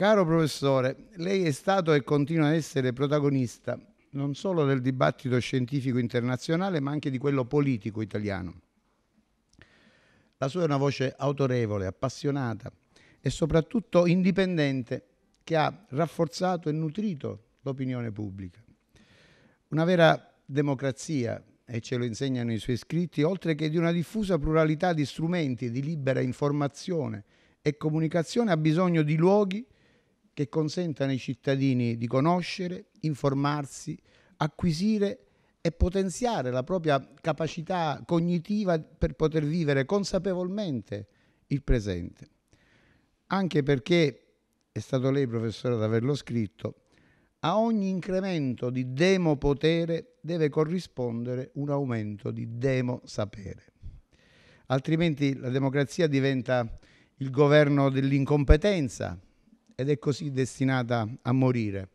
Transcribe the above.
Caro professore, lei è stato e continua ad essere protagonista non solo del dibattito scientifico internazionale, ma anche di quello politico italiano. La sua è una voce autorevole, appassionata e soprattutto indipendente che ha rafforzato e nutrito l'opinione pubblica. Una vera democrazia, e ce lo insegnano i suoi scritti, oltre che di una diffusa pluralità di strumenti di libera informazione e comunicazione, ha bisogno di luoghi che consentano ai cittadini di conoscere, informarsi, acquisire e potenziare la propria capacità cognitiva per poter vivere consapevolmente il presente. Anche perché, è stato lei professore ad averlo scritto, a ogni incremento di demopotere deve corrispondere un aumento di demosapere. Altrimenti la democrazia diventa il governo dell'incompetenza, ed è così destinata a morire.